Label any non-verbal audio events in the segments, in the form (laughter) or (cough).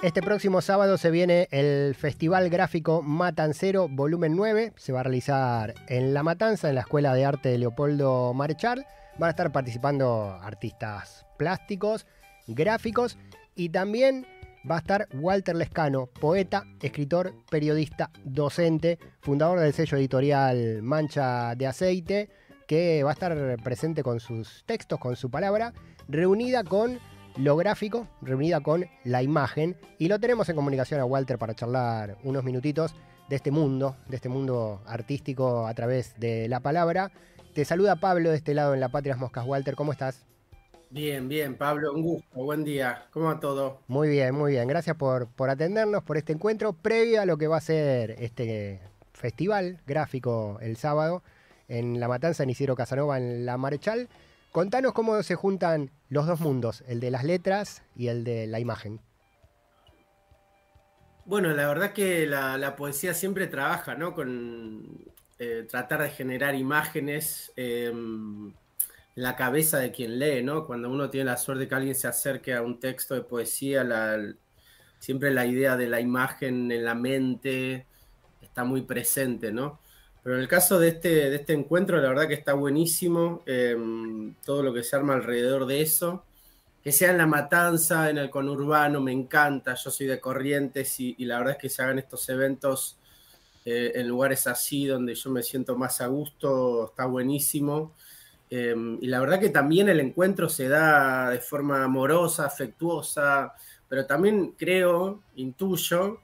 Este próximo sábado se viene el Festival Gráfico Matancero Volumen 9. Se va a realizar en La Matanza, en la Escuela de Arte de Leopoldo Marechal. Van a estar participando artistas plásticos, gráficos y también va a estar Walter Lescano, poeta, escritor, periodista, docente, fundador del sello editorial Mancha de Aceite, que va a estar presente con sus textos, con su palabra, reunida con lo gráfico reunida con la imagen y lo tenemos en comunicación a Walter para charlar unos minutitos de este mundo, de este mundo artístico a través de la palabra. Te saluda Pablo de este lado en La patria Moscas. Walter, ¿cómo estás? Bien, bien, Pablo, un gusto, buen día, ¿cómo va todo? Muy bien, muy bien, gracias por, por atendernos, por este encuentro, previo a lo que va a ser este festival gráfico el sábado en La Matanza en Isidro Casanova, en La Marechal. Contanos cómo se juntan los dos mundos, el de las letras y el de la imagen. Bueno, la verdad que la, poesía siempre trabaja, ¿no? Con eh, tratar de generar imágenes em, en la cabeza de quien lee, ¿no? Cuando uno tiene la suerte que alguien se acerque a un texto de poesía, la, siempre la idea de la imagen en la mente está muy presente, ¿no? Pero en el caso de este, de este encuentro, la verdad que está buenísimo em, todo lo que se arma alrededor de eso. Que sea en la matanza, en el conurbano, me encanta. Yo soy de Corrientes y, la verdad es que se hagan estos eventos eh, en lugares así donde yo me siento más a gusto, está buenísimo. Em, y la verdad que también el encuentro se da de forma amorosa, afectuosa, pero también creo, intuyo,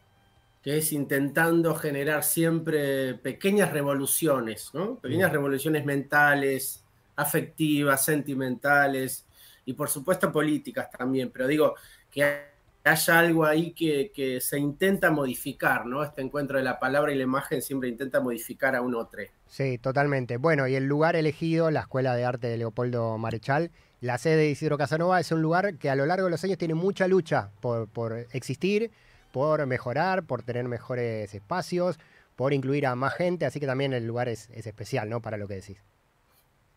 que es intentando generar siempre pequeñas revoluciones, ¿no? Pequeñas revoluciones mentales, afectivas, sentimentales y por supuesto políticas también, pero digo que haya algo ahí que, se intenta modificar, ¿no? Este encuentro de la palabra y la imagen siempre intenta modificar a un otro. Sí, totalmente. Bueno, y el lugar elegido, la Escuela de Arte de Leopoldo Marechal, la sede de Isidro Casanova, es un lugar que a lo largo de los años tiene mucha lucha por existir, por mejorar, por tener mejores espacios, por incluir a más gente, así que también el lugar es, especial, ¿no? Para lo que decís.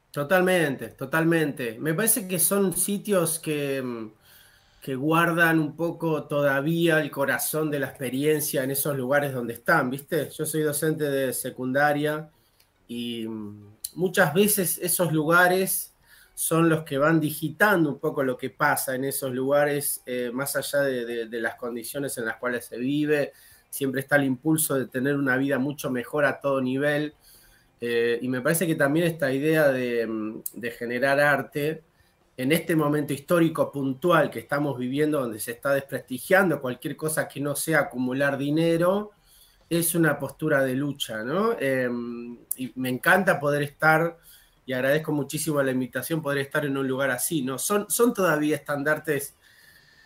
Totalmente, totalmente. Me parece que son sitios que, mm, que guardan un poco todavía el corazón de la experiencia en esos lugares donde están, ¿viste? Yo soy docente de secundaria y mm, muchas veces esos lugares son los que van digitando un poco lo que pasa en esos lugares, eh, más allá de, las condiciones en las cuales se vive. Siempre está el impulso de tener una vida mucho mejor a todo nivel. Eh, y me parece que también esta idea mm, de, generar arte en este momento histórico puntual que estamos viviendo, donde se está desprestigiando cualquier cosa que no sea acumular dinero, es una postura de lucha, ¿no? Eh, y me encanta poder estar y agradezco muchísimo la invitación poder estar en un lugar así, ¿no? Son, son todavía estandartes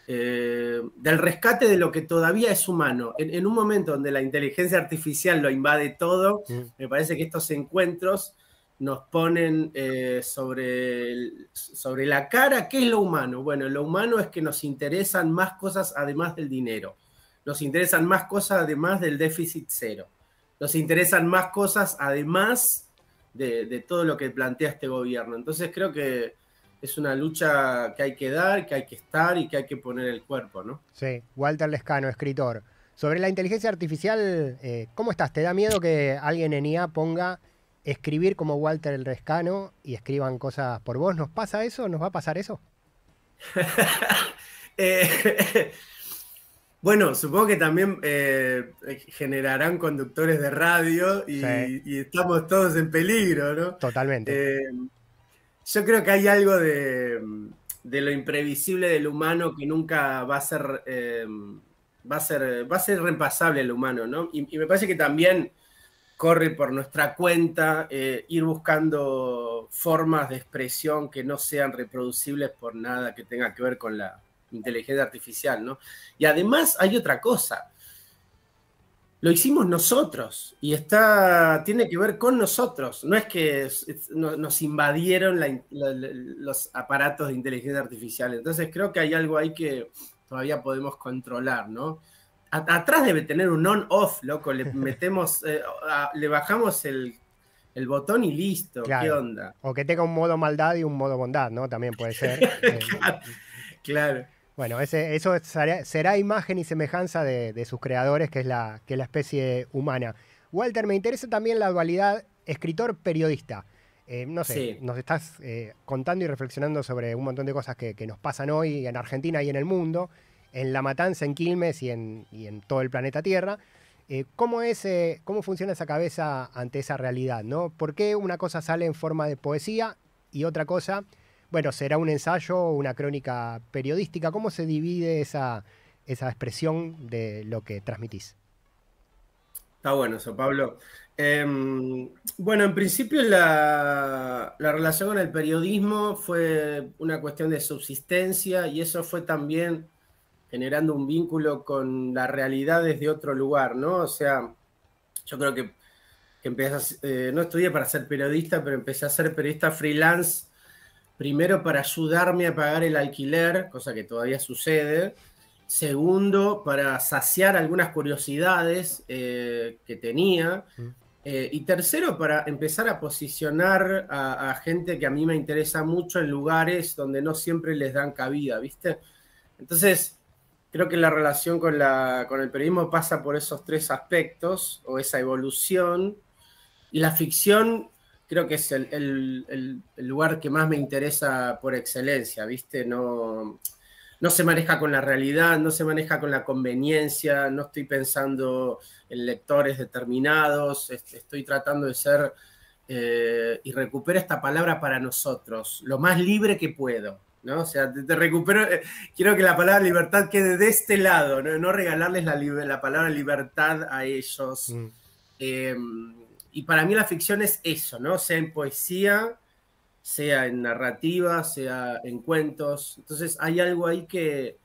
eh, del rescate de lo que todavía es humano. En, un momento donde la inteligencia artificial lo invade todo, mm. me parece que estos encuentros nos ponen eh, sobre, sobre la cara qué es lo humano. Bueno, lo humano es que nos interesan más cosas además del dinero. Nos interesan más cosas además del déficit cero. Nos interesan más cosas además de, todo lo que plantea este gobierno. Entonces creo que es una lucha que hay que dar, que hay que estar y que hay que poner el cuerpo, ¿no? Sí, Walter Lescano, escritor. Sobre la inteligencia artificial, eh, ¿cómo estás? ¿Te da miedo que alguien en IA ponga escribir como Walter el Rescano y escriban cosas por vos? ¿Nos pasa eso? ¿Nos va a pasar eso? (laughs) eh, bueno, supongo que también eh, generarán conductores de radio y, estamos todos en peligro, ¿no? Totalmente. Eh, yo creo que hay algo de, lo imprevisible del humano que nunca va a ser, eh, va a ser, va a ser reemplazable el humano, ¿no? y me parece que también corre por nuestra cuenta ir buscando formas de expresión que no sean reproducibles por nada que tenga que ver con la inteligencia artificial, ¿no? Y además hay otra cosa. Lo hicimos nosotros y está, tiene que ver con nosotros. No es que nos invadieron los aparatos de inteligencia artificial. Entonces creo que hay algo ahí que todavía podemos controlar, ¿no? atrás debe tener un on-off, loco. Le (laughs) metemos, eh, le bajamos el, botón y listo. ¿Qué onda? O que tenga un modo maldad y un modo bondad, ¿no? También puede ser. (laughs) Eh, claro. Bueno, eso será imagen y semejanza de, sus creadores, que es, la, que la especie humana. Walter, me interesa también la dualidad escritor-periodista. Eh, no sé, nos estás eh, contando y reflexionando sobre un montón de cosas que, nos pasan hoy en Argentina y en el mundo, en La Matanza, en Quilmes y en, todo el planeta Tierra. Eh, ¿cómo, es, ¿Cómo funciona esa cabeza ante esa realidad? ¿no? ¿Por qué una cosa sale en forma de poesía y otra cosa bueno, será un ensayo, o una crónica periodística. ¿Cómo se divide esa, expresión de lo que transmitís? Está bueno eso, Pablo. Em, bueno, en principio la, relación con el periodismo fue una cuestión de subsistencia y eso fue también generando un vínculo con la realidad desde otro lugar, ¿no? O sea, yo creo que, empecé, eh, no estudié para ser periodista, pero empecé a ser periodista freelance Primero, para ayudarme a pagar el alquiler, cosa que todavía sucede. Segundo, para saciar algunas curiosidades eh, que tenía. Eh, y tercero, para empezar a posicionar a, gente que a mí me interesa mucho en lugares donde no siempre les dan cabida, ¿viste? Entonces, creo que la relación con, con el periodismo pasa por esos tres aspectos o esa evolución. La ficción creo que es el, lugar que más me interesa por excelencia, ¿viste? No, no se maneja con la realidad, no se maneja con la conveniencia, no estoy pensando en lectores determinados, estoy tratando de ser, eh, y recupero esta palabra para nosotros, lo más libre que puedo. ¿No? O sea, te, recupero, eh, quiero que la palabra libertad quede de este lado, no, regalarles la, la, palabra libertad a ellos. Mm. Em, y para mí la ficción es eso, ¿no? Sea en poesía, sea en narrativa, sea en cuentos. Entonces hay algo ahí que,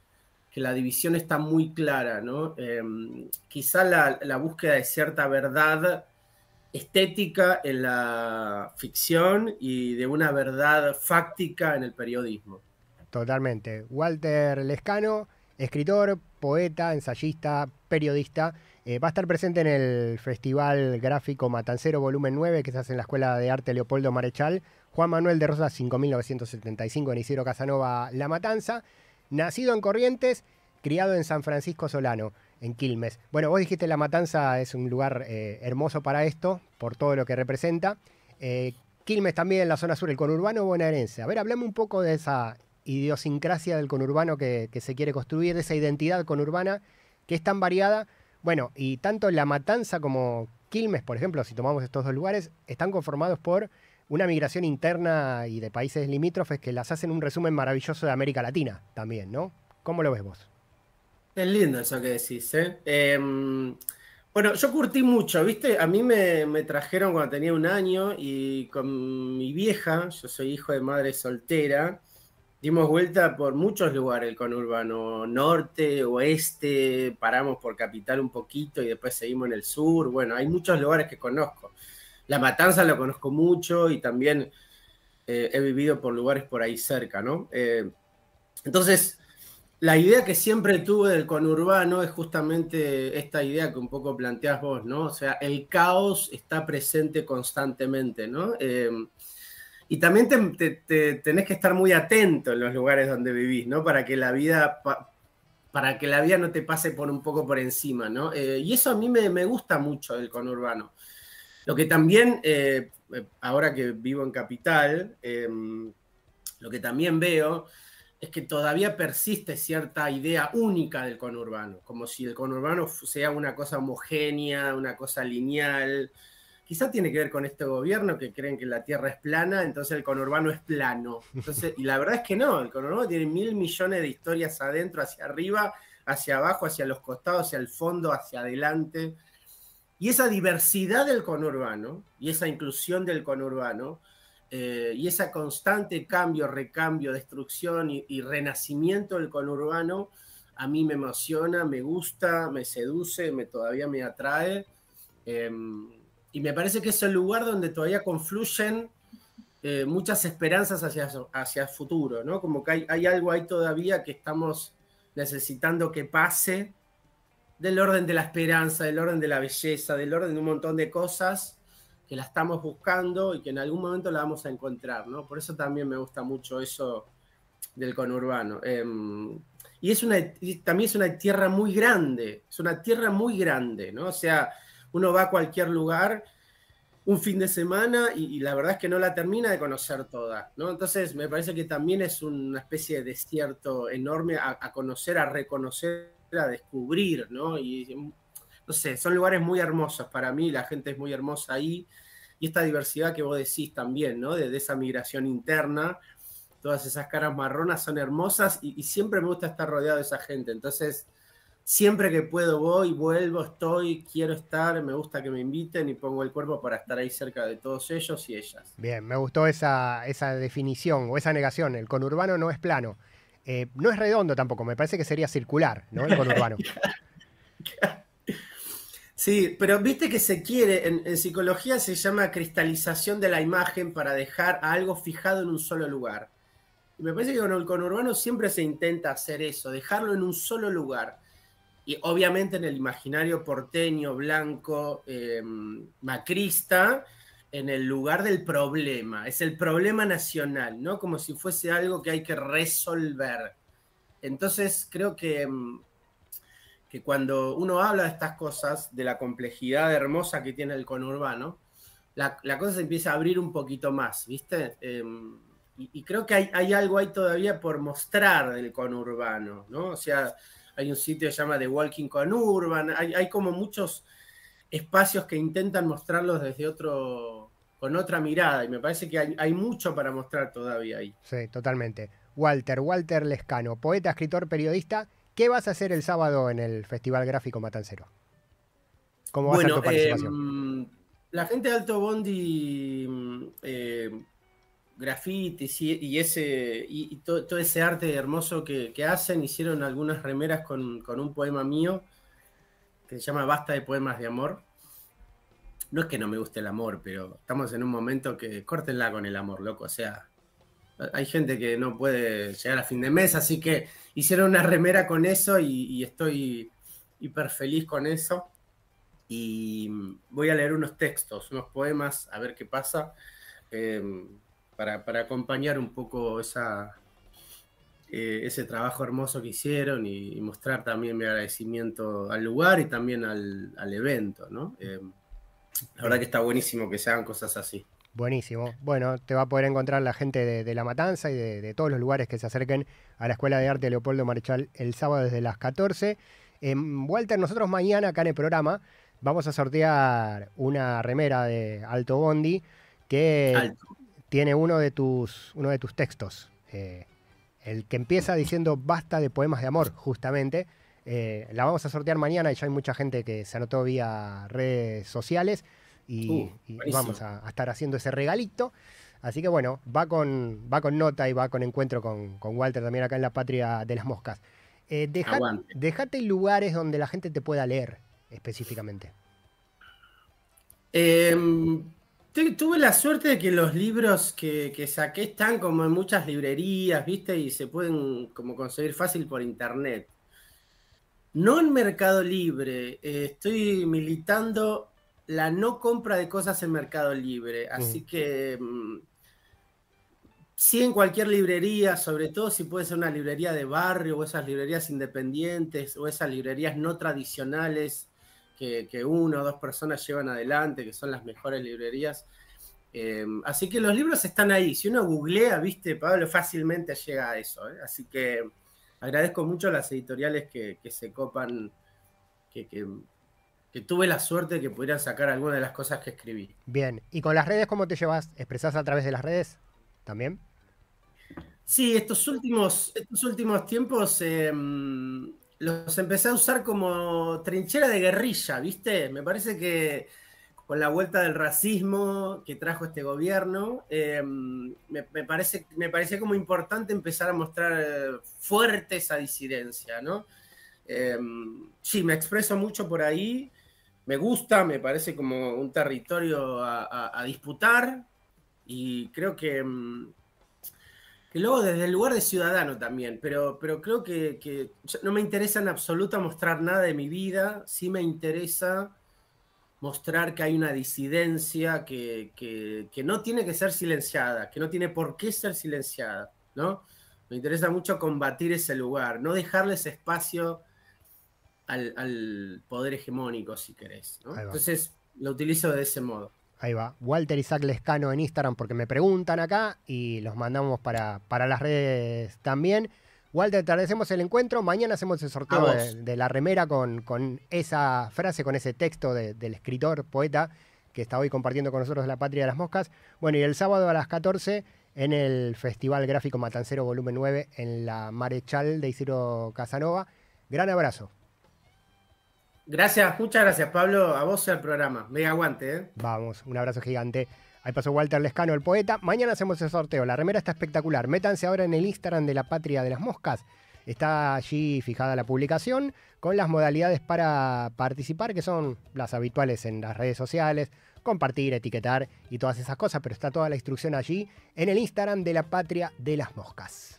que la división está muy clara, ¿no? Em, quizá la, la, búsqueda de cierta verdad estética en la ficción y de una verdad fáctica en el periodismo. Totalmente. Walter Lescano, escritor, poeta, ensayista, periodista, eh, va a estar presente en el Festival Gráfico Matancero Volumen 9, que se hace en la Escuela de Arte Leopoldo Marechal, Juan Manuel de Rosas 5975 en Isidro Casanova La Matanza, nacido en Corrientes, criado en San Francisco Solano, en Quilmes. Bueno, vos dijiste La Matanza es un lugar eh, hermoso para esto, por todo lo que representa. Eh, Quilmes también en la zona sur, el conurbano bonaerense. A ver, hablame un poco de esa idiosincrasia del conurbano que, que se quiere construir, de esa identidad conurbana que es tan variada. Bueno, y tanto La Matanza como Quilmes, por ejemplo, si tomamos estos dos lugares, están conformados por una migración interna y de países limítrofes que las hacen un resumen maravilloso de América Latina también, ¿no? ¿Cómo lo ves vos? Es lindo eso que decís, ¿eh? Em, bueno, yo curtí mucho, ¿viste? A mí me, me, trajeron cuando tenía un año y con mi vieja, yo soy hijo de madre soltera, dimos vuelta por muchos lugares, el conurbano norte, oeste, paramos por capital un poquito y después seguimos en el sur. Bueno, hay muchos lugares que conozco. La Matanza lo conozco mucho y también eh, he vivido por lugares por ahí cerca, ¿no? Eh, entonces, la idea que siempre tuve del conurbano es justamente esta idea que un poco planteas vos, ¿no? O sea, el caos está presente constantemente, ¿no? Eh, y también tenés que estar muy atento en los lugares donde vivís, ¿no? Para que la vida, para que la vida no te pase por un poco por encima, ¿no? Eh, y eso a mí me, gusta mucho del conurbano. Lo que también, eh, ahora que vivo en Capital, eh, lo que también veo es que todavía persiste cierta idea única del conurbano, como si el conurbano sea una cosa homogénea, una cosa lineal, Quizá tiene que ver con este gobierno que creen que la Tierra es plana, entonces el conurbano es plano. y la verdad es que no, el conurbano tiene mil millones de historias adentro, hacia arriba, hacia abajo, hacia los costados, hacia el fondo, hacia adelante. Y esa diversidad del conurbano y esa inclusión del conurbano eh, y ese constante cambio, recambio, destrucción y, renacimiento del conurbano, a mí me emociona, me gusta, me seduce, me, todavía me atrae. Em, y me parece que es el lugar donde todavía confluyen eh, muchas esperanzas hacia, hacia el futuro, ¿no? Como que hay, hay, algo ahí todavía que estamos necesitando que pase del orden de la esperanza, del orden de la belleza, del orden de un montón de cosas que la estamos buscando y que en algún momento la vamos a encontrar, ¿no? Por eso también me gusta mucho eso del conurbano. Em, y es una, también es una tierra muy grande, es una tierra muy grande, ¿no? O sea, uno va a cualquier lugar un fin de semana y, la verdad es que no la termina de conocer toda, ¿no? Entonces me parece que también es una especie de desierto enorme a, conocer, a reconocer, a descubrir, ¿no? Y no sé, son lugares muy hermosos para mí, la gente es muy hermosa ahí y esta diversidad que vos decís también, ¿no? De, esa migración interna, todas esas caras marronas son hermosas y, y siempre me gusta estar rodeado de esa gente, entonces siempre que puedo voy, vuelvo, estoy, quiero estar, me gusta que me inviten y pongo el cuerpo para estar ahí cerca de todos ellos y ellas. Bien, me gustó esa, definición o esa negación. El conurbano no es plano. Eh, no es redondo tampoco, me parece que sería circular, ¿no? El conurbano. (laughs) sí, pero viste que se quiere, en, psicología se llama cristalización de la imagen para dejar algo fijado en un solo lugar. Y me parece que con el conurbano siempre se intenta hacer eso, dejarlo en un solo lugar y obviamente en el imaginario porteño, blanco, em, macrista, en el lugar del problema. Es el problema nacional, ¿no? Como si fuese algo que hay que resolver. Entonces creo que, em, que cuando uno habla de estas cosas, de la complejidad hermosa que tiene el conurbano, la, cosa se empieza a abrir un poquito más, ¿viste? Em, y, creo que hay, hay algo ahí todavía por mostrar del conurbano, ¿no? O sea, hay un sitio que se llama The Walking con Urban, hay, como muchos espacios que intentan mostrarlos desde otro, con otra mirada, y me parece que hay, mucho para mostrar todavía ahí. Sí, totalmente. Walter, Walter Lescano, poeta, escritor, periodista, ¿qué vas a hacer el sábado en el Festival Gráfico Matancero? ¿Cómo va a ser tu participación? Em, la gente de Alto Bondi em, eh, grafitis y, ese, y, todo, ese arte hermoso que, hacen. Hicieron algunas remeras con, con, un poema mío que se llama Basta de Poemas de Amor. No es que no me guste el amor, pero estamos en un momento que córtenla con el amor, loco. O sea, hay gente que no puede llegar a fin de mes, así que hicieron una remera con eso y, estoy hiper feliz con eso. Y voy a leer unos textos, unos poemas, a ver qué pasa. Eh, para, acompañar un poco esa, eh, ese trabajo hermoso que hicieron y, mostrar también mi agradecimiento al lugar y también al, evento, ¿no? Eh, la verdad que está buenísimo que se hagan cosas así. Buenísimo. Bueno, te va a poder encontrar la gente de, La Matanza y de, todos los lugares que se acerquen a la Escuela de Arte Leopoldo Marchal el sábado desde las 14. Em, Walter, nosotros mañana acá en el programa vamos a sortear una remera de Alto Bondi que Alto tiene uno de tus, uno de tus textos, eh, el que empieza diciendo basta de poemas de amor, justamente. Eh, la vamos a sortear mañana y ya hay mucha gente que se anotó vía redes sociales y, uh, vamos a, estar haciendo ese regalito. Así que bueno, va con, va con nota y va con encuentro con, Walter también acá en la patria de las moscas. Eh, deja, dejate lugares donde la gente te pueda leer específicamente. Eh, tuve la suerte de que los libros que, que, saqué están como en muchas librerías, ¿viste? Y se pueden como conseguir fácil por internet. No en Mercado Libre, eh, estoy militando la no compra de cosas en Mercado Libre, mm. así que mm, sí en cualquier librería, sobre todo si puede ser una librería de barrio o esas librerías independientes o esas librerías no tradicionales que, una o dos personas llevan adelante, que son las mejores librerías. Em, así que los libros están ahí. Si uno googlea, viste, Pablo, fácilmente llega a eso. ¿eh? Así que agradezco mucho a las editoriales que, se copan, que, tuve la suerte de que pudieran sacar alguna de las cosas que escribí. Bien, ¿y con las redes cómo te llevas? ¿Expresás a través de las redes también? Sí, estos últimos, estos últimos tiempos em, los empecé a usar como trinchera de guerrilla, ¿viste? Me parece que con la vuelta del racismo que trajo este gobierno, em, me, parece, me parecía como importante empezar a mostrar fuerte esa disidencia, ¿no? Em, sí, me expreso mucho por ahí, me gusta, me parece como un territorio a disputar y creo que em, y luego desde el lugar de ciudadano también, pero, pero creo que, no me interesa en absoluto mostrar nada de mi vida, sí me interesa mostrar que hay una disidencia que, no tiene que ser silenciada, que no tiene por qué ser silenciada, ¿no? Me interesa mucho combatir ese lugar, no dejarles espacio al, poder hegemónico, si querés, Entonces, lo utilizo de ese modo. Ahí va. Walter Isaac Lescano en Instagram porque me preguntan acá y los mandamos para, para las redes también. Walter, te agradecemos el encuentro. Mañana hacemos el sorteo de, la remera con, con, esa frase, con ese texto del escritor, poeta, que está hoy compartiendo con nosotros La Patria de las Moscas. Bueno, y el sábado a las 14 en el Festival Gráfico Matancero Volumen 9 en la Marechal de Isidro Casanova. Gran abrazo. Gracias, muchas gracias, Pablo, a vos y al programa. me aguante, ¿eh? Vamos, un abrazo gigante. Ahí pasó Walter Lescano, el poeta. Mañana hacemos el sorteo. La remera está espectacular. Métanse ahora en el Instagram de la Patria de las Moscas. Está allí fijada la publicación con las modalidades para participar, que son las habituales en las redes sociales, compartir, etiquetar y todas esas cosas, pero está toda la instrucción allí en el Instagram de la Patria de las Moscas.